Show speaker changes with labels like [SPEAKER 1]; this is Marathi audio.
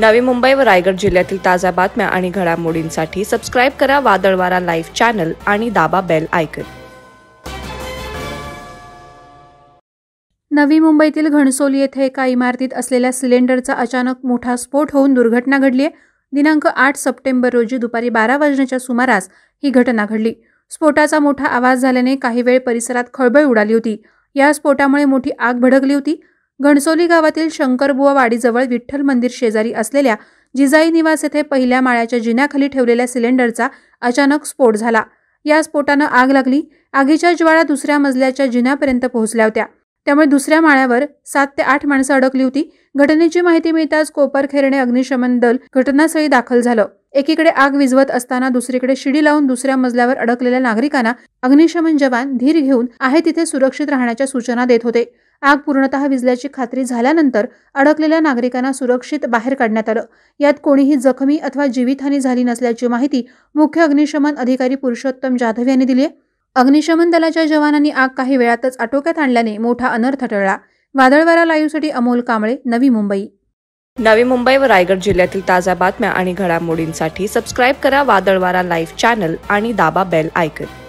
[SPEAKER 1] नवी मुंबई व रायगड जिल्ह्यातील ताज्या बातम्या आणि घडामोडींसाठी सबस्क्राईब करा वादळवारा लाईव्ह चॅनल आणि दाबा बेल ऐकत
[SPEAKER 2] नवी मुंबईतील घणसोली येथे एका इमारतीत असलेल्या सिलेंडरचा अचानक मोठा स्फोट होऊन दुर्घटना घडली आहे दिनांक आठ सप्टेंबर रोजी दुपारी बारा वाजण्याच्या सुमारास ही घटना घडली स्फोटाचा मोठा आवाज झाल्याने काही वेळ परिसरात खळबळ उडाली होती या स्फोटामुळे मोठी आग भडकली होती घणसोली गावातील शंकरबुवा वाडीजवळ विठ्ठल मंदिर शेजारी असलेल्या जिजाई निवास येथे पहिल्या माळ्याच्या जिन्याखाली ठेवलेल्या सिलेंडरचा अचानक स्फोट झाला या स्फोटानं आग लागली आगीच्या ज्वाळा दुसऱ्या मजल्याच्या जिन्यापर्यंत पोहोचल्या होत्या त्यामुळे दुसऱ्या माळ्यावर सात ते आठ माणसं अडकली होती घटनेची माहिती मिळताच कोपरखेरणे अग्निशमन दल घटनास्थळी दाखल झालं एकीकडे आग विझवत असताना दुसरीकडे शिडी लावून दुसऱ्या मजल्यावर अडकलेल्या नागरिकांना अग्निशमन जवान धीर घेऊन आहे तिथे सुरक्षित राहण्याच्या सूचना देत होते आग पूर्णतः विजल्याची खात्री झाल्यानंतर अडकलेल्या नागरिकांना सुरक्षित बाहेर काढण्यात आलं यात कोणीही जखमी अथवा जीवितहानी झाली नसल्याची माहिती मुख्य अग्निशमन अधिकारी पुरुषोत्तम जाधव यांनी दिली अग्निशमन दलाच्या जवानांनी आग काही वेळातच आटोक्यात आणल्याने मोठा अनर्थ टळला वादळवारा लाईव्हसाठी अमोल कांबळे नवी मुंबई
[SPEAKER 1] नवी मुंबई व रायगड जिल्ह्यातील ताज्या बातम्या आणि घडामोडींसाठी सबस्क्राईब करा वादळवारा लाईव्ह चॅनल आणि दाबा बेल आयकन